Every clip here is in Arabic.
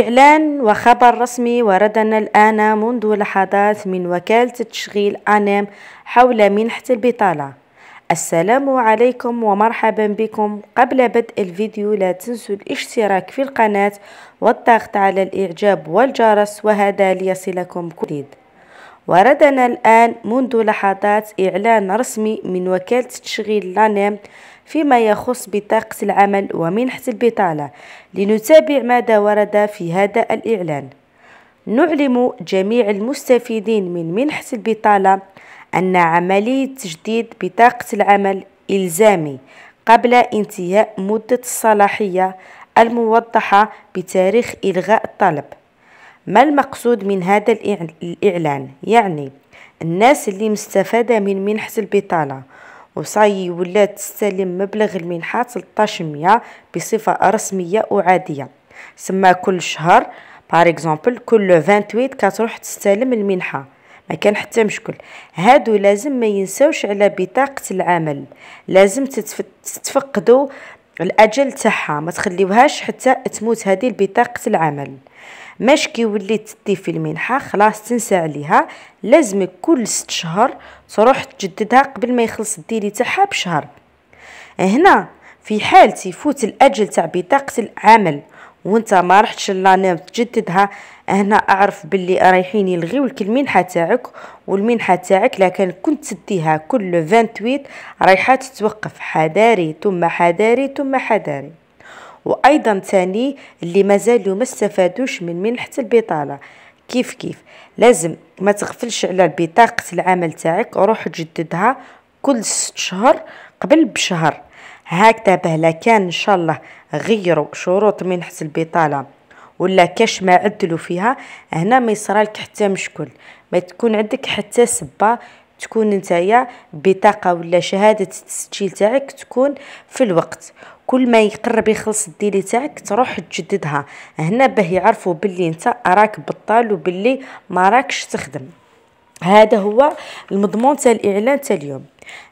إعلان وخبر رسمي وردنا الآن منذ لحظات من وكالة تشغيل أنام حول منحة البطالة السلام عليكم ومرحبا بكم قبل بدء الفيديو لا تنسوا الاشتراك في القناة والضغط على الإعجاب والجرس وهذا ليصلكم كل جديد وردنا الآن منذ لحظات إعلان رسمي من وكالة تشغيل لانام فيما يخص بطاقة العمل ومنحة البطالة لنتابع ماذا ورد في هذا الإعلان نعلم جميع المستفيدين من منحة البطالة أن عملية تجديد بطاقة العمل إلزامي قبل انتهاء مدة الصلاحية الموضحة بتاريخ إلغاء الطلب ما المقصود من هذا الإعلان؟ يعني الناس اللي مستفادة من منحة البطالة وصاي ولات تستلم مبلغ المنحة 1300 بصفة رسمية وعادية سما كل شهر بار اكزومبل كل 28 كتروح تستلم المنحة ما كان حتى مشكل هادو لازم ما ينساوش على بطاقة العمل لازم تتفقدوا الاجل تاعها ما تخليوهاش حتى تموت هذه بطاقه العمل ماش كيولي تدي في المنحه خلاص تنسى عليها لازمك كل ست شهور تروح تجددها قبل ما يخلص الديري تاعها بشهر هنا في حال تفوت الاجل تاع بطاقه العمل وانت ما رحتش لانام تجددها هنا اعرف باللي رايحين يلغيو لك المنحه تاعك والمنحه تاعك لكن كنت تديها كل 28 رايحه تتوقف حذاري ثم حذاري ثم حذاري وايضا تاني اللي مازالوا ما استفادوش من منحه البطاله كيف كيف لازم ما تغفلش على بطاقه العمل تاعك روح تجددها كل ست شهر قبل بشهر هكذا بهلا كان ان شاء الله غيروا شروط منحه البطاله ولا كاش ما عدلوا فيها هنا ما يصرالك حتى مشكل ما تكون عندك حتى سبه تكون نتايا بطاقه ولا شهاده التسجيل تاعك تكون في الوقت كل ما يقرب يخلص الديلي تاعك تروح تجددها هنا باه يعرفوا باللي انت راك بطال وباللي ما راكش تخدم هذا هو المضمون تاع الاعلان تاع اليوم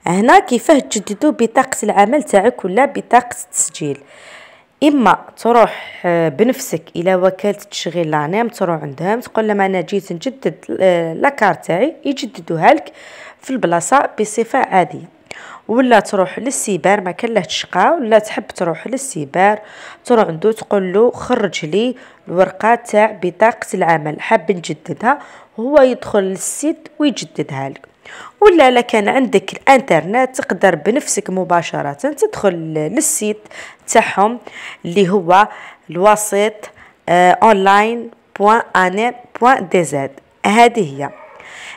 هنا كيفاه تجددوا بطاقه العمل تاعك ولا بطاقه التسجيل اما تروح آه، بنفسك الى وكاله التشغيل لانيم تروح عندهم تقول لهم انا جيت نجدد آه، لاكار تاعي يجددوها لك في البلاصه بصفه عاديه ولا تروح للسيبار ما كان له تشقى ولا تحب تروح للسيبار تروح عنده تقول له خرج لي الورقه تاع بطاقه العمل حاب نجددها هو يدخل للسيت ويجددها لك ولا لا كان عندك الانترنت تقدر بنفسك مباشره تدخل للسيت تاعهم اللي هو الوسيط اونلاين بوان اني بوان دي زد هذه هي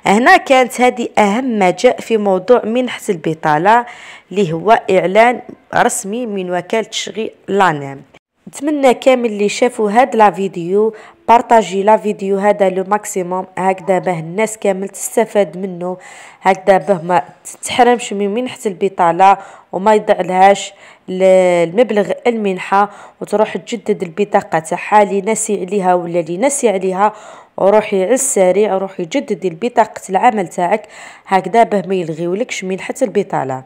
هنا كانت هذه أهم ما جاء في موضوع منحة البطالة اللي هو إعلان رسمي من وكالة شغي لانام نتمنى كامل اللي شافوا هاد لا فيديو بارطاجي لا فيديو هذا لو ماكسيموم هكذا باه الناس كامل تستفاد منه هكذا باه ما تتحرمش من منحه البطاله وما يضع لهاش المبلغ المنحه وتروح تجدد البطاقه تاعها اللي ناسي عليها ولا اللي ناسي عليها وروح يعز سريع وروح يجدد بطاقة العمل تاعك هكذا باه ما يلغيولكش من حتى البطالة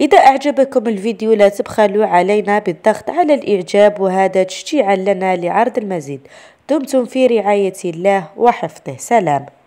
إذا أعجبكم الفيديو لا تبخلوا علينا بالضغط على الإعجاب وهذا تشجيعا لنا لعرض المزيد دمتم في رعاية الله وحفظه سلام